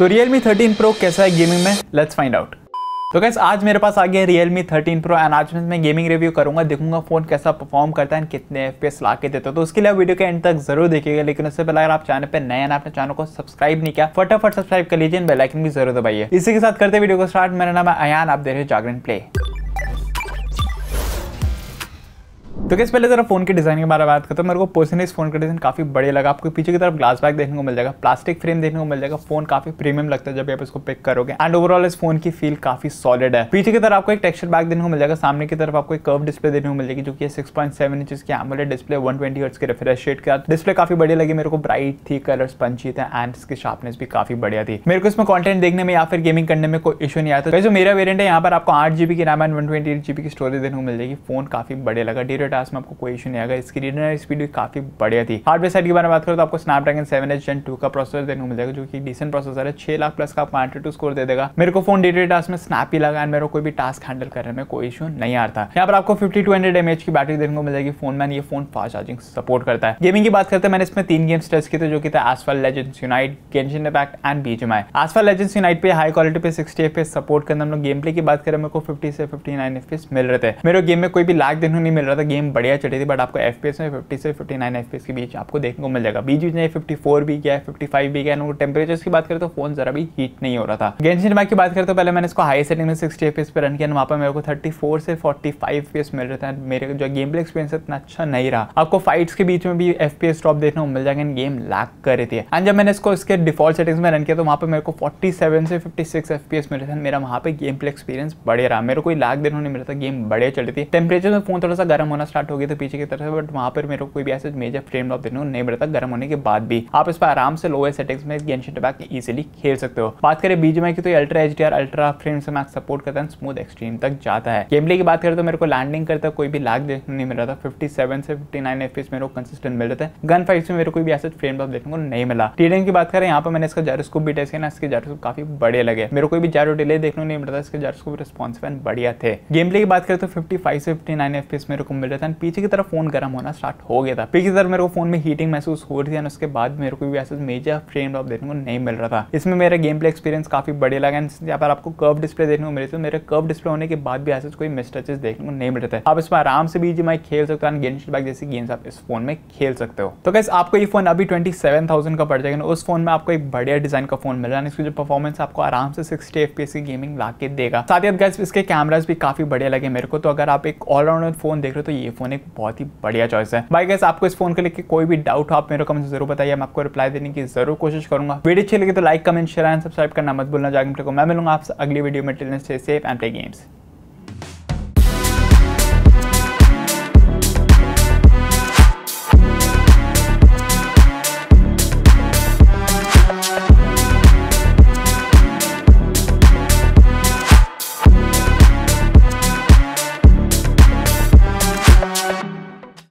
तो Realme 13 Pro कैसा है गेमिंग में लेट्स फाइंड आउट तो गैस आज मेरे पास आ गया Realme 13 Pro एंड आज मैं गेमिंग रिव्यू करूंगा देखूंगा फोन कैसा परफॉर्म करता है कितने एफ ला के देता है तो उसके लिए वीडियो के एंड तक जरूर देखिएगा लेकिन उससे पहले अगर आप चैनल पर नए हैं आपने चैनल को सब्सक्राइब नहीं किया फटाफट सब्सक्राइब कर लीजिए बेलाइकन भी जरूर दबाइए इसी के साथ करते वीडियो को स्टार्ट मेरा नाम है अयान आप दे रहे हो जागरण प्ले तो कैसे पहले ज़रा फ़ोन के डिज़ाइन के बारे में बात करते हैं मेरे को पर्सनली इस फोन का डिज़ाइन काफ़ी बढ़िया लगा आपको पीछे की तरफ ग्लास बैक देखने को मिल जाएगा प्लास्टिक फ्रेम देखने को मिल जाएगा फोन काफ़ी प्रीमियम लगता है जब आप इसको पिक करोगे एंड ओवरऑल इस फोन की फील काफ़ी सॉलिड है पीछे की तरफ आपको एक टेक्सचर बैक देखने को मिल जाएगा सामने की तरफ आपको एक कर्व डिस्प्ले देखने को मिल जाएगी जो कि सिक्स पॉइंट सेवन इंच की AMOLED display one twenty hertz के रिफ्रेश रेट का डिस्प्ले काफ़ी बढ़िया लगी मेरे को ब्राइट थी कलर्स पंची थे एंड इसकी शार्पनेस भी काफ़ी बढ़िया थी मेरे को इसमें कॉन्टेंट देखने में या फिर गेमिंग करने में कोई इशू नहीं आया था तो जो मेरा वेरियंट है यहाँ पर आपको आठ जीबी की RAM and one twenty eight GB की स्टोरेज देखने को मिल जाएगी फोन काफ़ी बढ़िया लगा डी रेट क्लास में आपको कोई इशू नहीं आएगा इसकी रीडर स्पीड भी काफी बढ़िया थी हार्डवेयर साइड की बारे में बात करो तो आपको Snapdragon seven H gen two का प्रोसेसर देखने को मिल जाएगा जो कि डिसेंट प्रोसेसर है छह लाख प्लस का आपको टू स्कोर दे देगा मेरे को फोन डेटेड टास्क में स्नैप ही लगा एंड मेरे कोई भी टास्क हैंडल करने में कोई इशू नहीं आ रहा यहाँ पर आपको फिफ्टी टू हंड्रेड एमएच की बैटरी देखने को मिल जाएगी फोन मैन ये फोन फास्ट चार्जिंग सपोर्ट करता है गेमिंग की बात करते हैं मैंने इसमें तीन गेम्स टेस्ट किए थे जो कि था एसफल Legends Unite Genshin Impact and BGMI एसफल लेजेंड्स यूनाइट पे हाई क्वालिटी पे सिक्सटी एफ सपोर्ट करना हम लोग गेम प्ले की बात करें मेरे को फिफ्टी से फिफ्टी नाइन एफ मिल रहे थे मेरे गेम में कोई भी लाख दिन नहीं मिल रहा था गेम बढ़िया चल रही थी बट आपको एफ में फिफ्टी से फिफ्टी नाइन के बीच आपको देखने को मिल जाएगा बीच बीच में फिफ्टी फोर भी गया फिफ्टी फाइव भी गया टेम्परेचर की बात करें तो फोन जरा भी हीट नहीं हो रहा था गेंशन बाइक की बात करें तो पहले मैंने इसको हाई सेटिंग में सिक्सटी एफ पे रन किया वहाँ पर मेरे को थर्टी फोर से फोर्टी फाइव पीस मिल रहा था मेरे जो गेम प्ले एक्सपीरियंस इतना अच्छा नहीं रहा आपको फाइट्स के बीच में भी एफ पी ड्रॉप देखने को मिल जाएगा गेम लैक कर रही थी एंड जब मैंने इसको इसके डिफॉल्ट सेटिंग्स में रन किया तो वहाँ पर मेरे को फोर्टी सेवन से fifty six F P S मिल रहा था मेरा वहाँ पर गेम प्ले एक्सपीरियंस बढ़िया रहा मेरे को कोई लैक देखने नहीं मिल रहा था गेम बढ़िया चल रही थी टेम्परेचर में फोन थोड़ा सा गर्म होना स्टार्ट हो गई थी पीछे की तरफ से बट वहाँ पर मेरे को कोई भी ऐसे मेजर फ्रेम ड्रॉप देने को नहीं मिलता गर्म होने के बाद भी आप इस पर आराम से लोअर सेटिंग्स में गेंशन टबैक ईजिली खेल सकते हो बात करें बीच में की तो अल्ट्रा एच अल्ट्रा फ्रेम से मैक्स सपोर्ट करता है स्मूथ एक्सट्रीम तक जाता है गेमली की बात करें तो मेरे को लैंडिंग करता कोई भी लैग देखने नहीं मिल रहा था फिफ्टी सेवन से फिफ्टी नाइन एफ मेरे को कंसिस्टेंट मिल रहा था गन फाइट में मेरे को कोई भी ऐसे फ्रेम ड्रॉप देखने को नहीं मिला टीडिंग की बात करें यहाँ पर मैंने इसका जैरोस्कोप भी टेस्ट किया ना इसके जैरोस्कोप काफी बड़े लगे मेरे को कोई भी जैरो डिले देखने को नहीं मिल रहा था इसके जैरोस्कोप रिस्पॉन्स बढ़िया थे गेमली की बात करें तो फिफ्टी फाइव से फिफ्टी नाइन एफ मेरे को मिल रहा था देन पीछे की तरफ फ़ोन गर्म होना स्टार्ट हो गया था पीछे की तरफ मेरे को फ़ोन में हीटिंग महसूस हो रही थी एंड उसके बाद मेरे को भी ऐसे मेजर फ्रेम ड्रॉप देखने को नहीं मिल रहा था इसमें मेरा गेम प्ले एक्सपीरियंस काफ़ी बढ़िया लगा एंड यहाँ पर आपको कर्व डिस्प्ले देखने को मिले तो मेरे कर्व डिस्प्ले होने के बाद भी ऐसे कोई मिस्टचेस देखने को नहीं मिल रहे थे आप इसमें आराम से भी मैं खेल सकते हो गेम गेन बैग जैसी गेम्स आप इस फोन में खेल सकते हो तो कैसे आपको ये फोन अभी ट्वेंटी का पड़ जाएगा उस फोन में आपको एक बढ़िया डिजाइन का फोन मिल रहा है इसकी जो परफॉर्मेंस आपको आराम से सिक्सटी एफ की गेमिंग ला देगा साथ ही साथ इसके कैमराज भी काफी बढ़िया लगे मेरे को तो अगर आप एक ऑलराउंडर फोन देख रहे हो तो ये ये फोन एक बहुत ही बढ़िया चॉइस है बाई गैस आपको इस फोन को लेकर कोई भी डाउट हो आप मेरे कमेंट जरूर बताइए मैं आपको रिप्लाई देने की जरूर कोशिश करूंगा वीडियो अच्छी लगी तो like comment share and subscribe करना मत भूलना जाएगा मैं मिलूंगा आपसे अगली वीडियो में टिल से सेफ एंड प्ले गेम्स